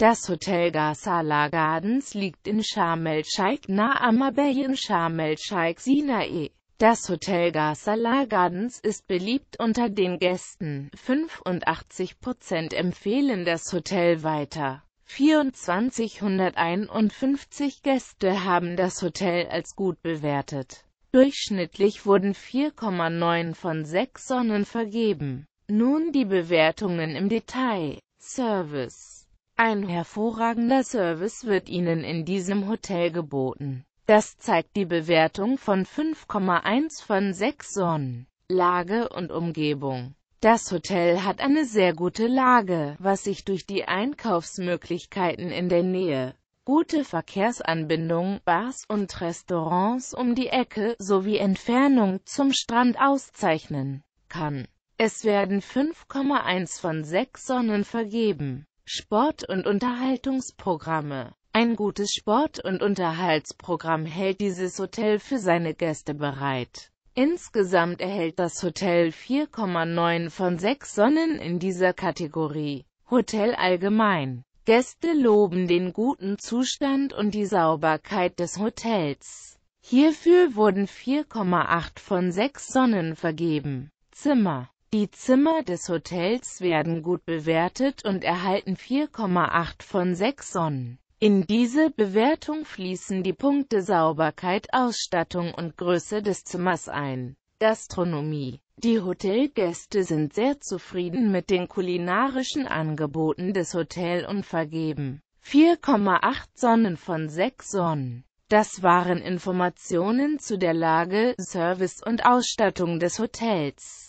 Das Hotel Gasala Gardens liegt in Sharm el-Sheikh nahe am in Sharm el-Sheikh Sinae. Das Hotel Gasala Gardens ist beliebt unter den Gästen. 85% empfehlen das Hotel weiter. 2451 Gäste haben das Hotel als gut bewertet. Durchschnittlich wurden 4,9 von 6 Sonnen vergeben. Nun die Bewertungen im Detail. Service ein hervorragender Service wird Ihnen in diesem Hotel geboten. Das zeigt die Bewertung von 5,1 von 6 Sonnen. Lage und Umgebung Das Hotel hat eine sehr gute Lage, was sich durch die Einkaufsmöglichkeiten in der Nähe gute Verkehrsanbindung, Bars und Restaurants um die Ecke sowie Entfernung zum Strand auszeichnen kann. Es werden 5,1 von 6 Sonnen vergeben. Sport- und Unterhaltungsprogramme. Ein gutes Sport- und Unterhaltsprogramm hält dieses Hotel für seine Gäste bereit. Insgesamt erhält das Hotel 4,9 von 6 Sonnen in dieser Kategorie. Hotel allgemein. Gäste loben den guten Zustand und die Sauberkeit des Hotels. Hierfür wurden 4,8 von 6 Sonnen vergeben. Zimmer die Zimmer des Hotels werden gut bewertet und erhalten 4,8 von 6 Sonnen. In diese Bewertung fließen die Punkte Sauberkeit, Ausstattung und Größe des Zimmers ein. Gastronomie Die Hotelgäste sind sehr zufrieden mit den kulinarischen Angeboten des Hotels und vergeben 4,8 Sonnen von 6 Sonnen. Das waren Informationen zu der Lage, Service und Ausstattung des Hotels.